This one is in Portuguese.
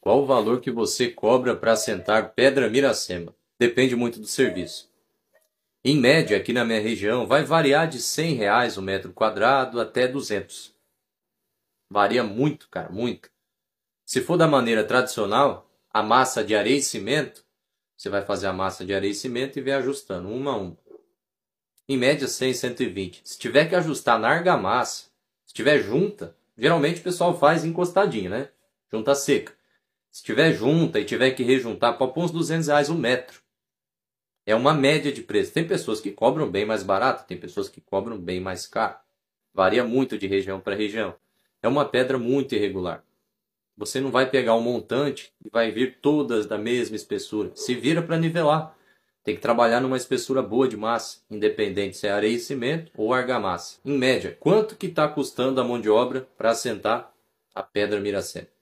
Qual o valor que você cobra para assentar Pedra Miracema? Depende muito do serviço. Em média, aqui na minha região, vai variar de 100 reais o um metro quadrado até 200. Varia muito, cara, muito. Se for da maneira tradicional, a massa de areia e cimento, você vai fazer a massa de areia e cimento e vem ajustando uma a uma. Em média, 100, 120. Se tiver que ajustar na argamassa, se tiver junta, geralmente o pessoal faz encostadinho, né? Junta seca. Se tiver junta e tiver que rejuntar, põe uns 200 reais o um metro. É uma média de preço. Tem pessoas que cobram bem mais barato, tem pessoas que cobram bem mais caro. Varia muito de região para região. É uma pedra muito irregular. Você não vai pegar um montante e vai vir todas da mesma espessura. Se vira para nivelar. Tem que trabalhar numa espessura boa de massa, independente se é areia e cimento ou argamassa. Em média, quanto que está custando a mão de obra para assentar a pedra Miracema?